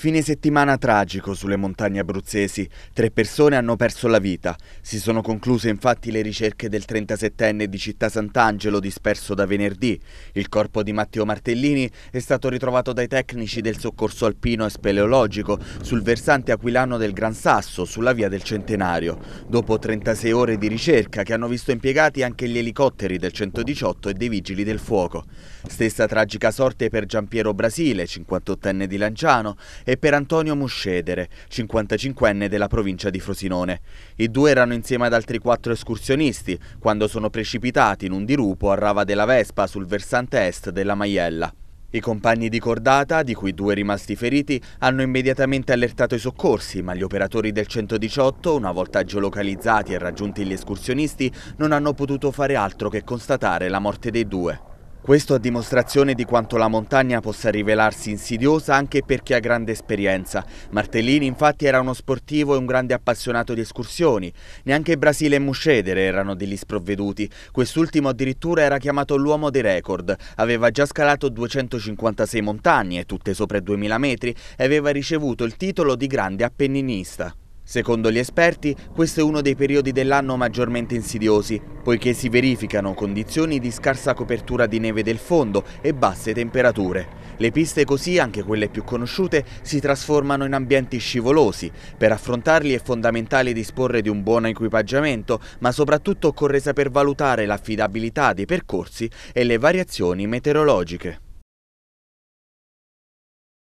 Fine settimana tragico sulle montagne abruzzesi. Tre persone hanno perso la vita. Si sono concluse infatti le ricerche del 37enne di Città Sant'Angelo disperso da venerdì. Il corpo di Matteo Martellini è stato ritrovato dai tecnici del soccorso alpino e speleologico sul versante aquilano del Gran Sasso, sulla via del Centenario. Dopo 36 ore di ricerca che hanno visto impiegati anche gli elicotteri del 118 e dei Vigili del Fuoco. Stessa tragica sorte per Giampiero Brasile, 58enne di Lanciano, e per Antonio Muscedere, 55enne della provincia di Frosinone. I due erano insieme ad altri quattro escursionisti quando sono precipitati in un dirupo a Rava della Vespa sul versante est della Maiella. I compagni di cordata, di cui due rimasti feriti, hanno immediatamente allertato i soccorsi, ma gli operatori del 118, una volta geolocalizzati e raggiunti gli escursionisti, non hanno potuto fare altro che constatare la morte dei due. Questo a dimostrazione di quanto la montagna possa rivelarsi insidiosa anche per chi ha grande esperienza. Martellini infatti era uno sportivo e un grande appassionato di escursioni. Neanche Brasile e Muscedere erano degli sprovveduti. Quest'ultimo addirittura era chiamato l'uomo dei record. Aveva già scalato 256 montagne, tutte sopra i 2000 metri, e aveva ricevuto il titolo di grande appenninista. Secondo gli esperti, questo è uno dei periodi dell'anno maggiormente insidiosi, poiché si verificano condizioni di scarsa copertura di neve del fondo e basse temperature. Le piste così, anche quelle più conosciute, si trasformano in ambienti scivolosi. Per affrontarli è fondamentale disporre di un buon equipaggiamento, ma soprattutto occorre saper valutare l'affidabilità dei percorsi e le variazioni meteorologiche.